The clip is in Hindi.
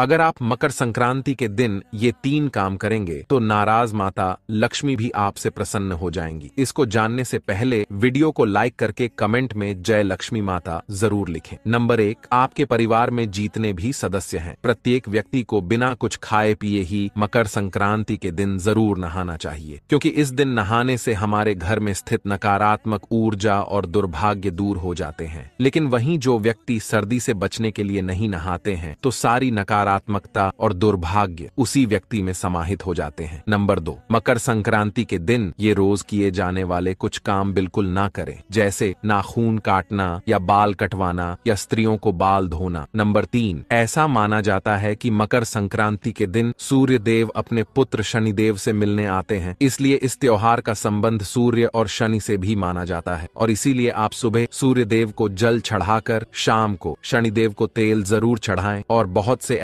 अगर आप मकर संक्रांति के दिन ये तीन काम करेंगे तो नाराज माता लक्ष्मी भी आपसे प्रसन्न हो जाएंगी इसको जानने से पहले वीडियो को लाइक करके कमेंट में जय लक्ष्मी माता जरूर लिखें। नंबर एक आपके परिवार में जीतने भी सदस्य हैं प्रत्येक व्यक्ति को बिना कुछ खाए पिए ही मकर संक्रांति के दिन जरूर नहाना चाहिए क्योंकि इस दिन नहाने से हमारे घर में स्थित नकारात्मक ऊर्जा और दुर्भाग्य दूर हो जाते हैं लेकिन वही जो व्यक्ति सर्दी से बचने के लिए नहीं नहाते हैं तो सारी नकार नकारात्मकता और दुर्भाग्य उसी व्यक्ति में समाहित हो जाते हैं नंबर दो मकर संक्रांति के दिन ये रोज किए जाने वाले कुछ काम बिल्कुल ना करें जैसे नाखून काटना या बाल कटवाना या स्त्रियों को बाल धोना नंबर तीन ऐसा माना जाता है कि मकर संक्रांति के दिन सूर्य देव अपने पुत्र शनिदेव से मिलने आते हैं इसलिए इस त्योहार का संबंध सूर्य और शनि से भी माना जाता है और इसीलिए आप सुबह सूर्य देव को जल चढ़ाकर शाम को शनिदेव को तेल जरूर चढ़ाएं और बहुत से